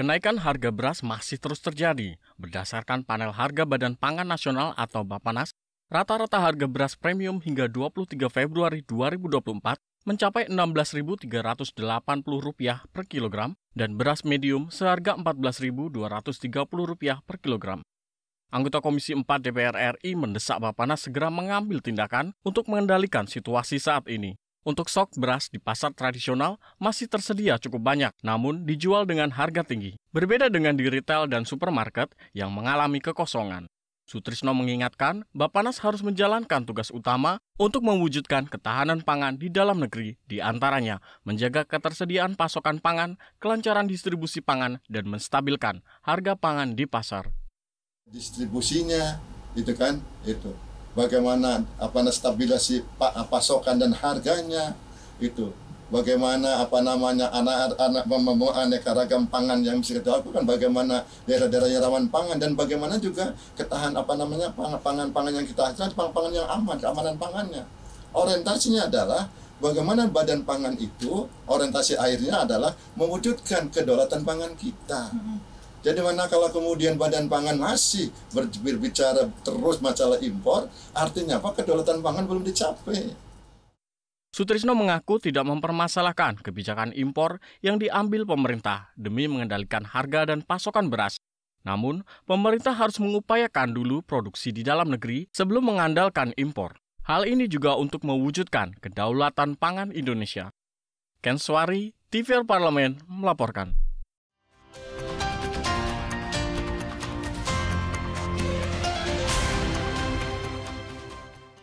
Kenaikan harga beras masih terus terjadi. Berdasarkan panel harga Badan Pangan Nasional atau Bapanas, rata-rata harga beras premium hingga 23 Februari 2024 mencapai Rp16.380 per kilogram dan beras medium seharga Rp14.230 per kilogram. Anggota Komisi 4 DPR RI mendesak Bapanas segera mengambil tindakan untuk mengendalikan situasi saat ini. Untuk sok beras di pasar tradisional masih tersedia cukup banyak, namun dijual dengan harga tinggi. Berbeda dengan di retail dan supermarket yang mengalami kekosongan. Sutrisno mengingatkan, Bapanas harus menjalankan tugas utama untuk mewujudkan ketahanan pangan di dalam negeri, di antaranya menjaga ketersediaan pasokan pangan, kelancaran distribusi pangan, dan menstabilkan harga pangan di pasar. Distribusinya, itu kan, itu bagaimana apa stabilisasi pasokan dan harganya itu bagaimana apa namanya anak-anak aneka ragam pangan yang bisa kita lakukan bagaimana daerah-daerah yang rawan pangan dan bagaimana juga ketahan apa namanya pangan-pangan yang kita hasilkan pangan-pangan yang aman keamanan pangannya orientasinya adalah bagaimana badan pangan itu orientasi airnya adalah mewujudkan kedaulatan pangan kita mm-hmm. Jadi mana kalau kemudian badan pangan masih berbicara terus masalah impor, artinya apa? Kedaulatan pangan belum dicapai. Sutrisno mengaku tidak mempermasalahkan kebijakan impor yang diambil pemerintah demi mengendalikan harga dan pasokan beras. Namun, pemerintah harus mengupayakan dulu produksi di dalam negeri sebelum mengandalkan impor. Hal ini juga untuk mewujudkan kedaulatan pangan Indonesia. Ken Swari, TVR Parlemen melaporkan.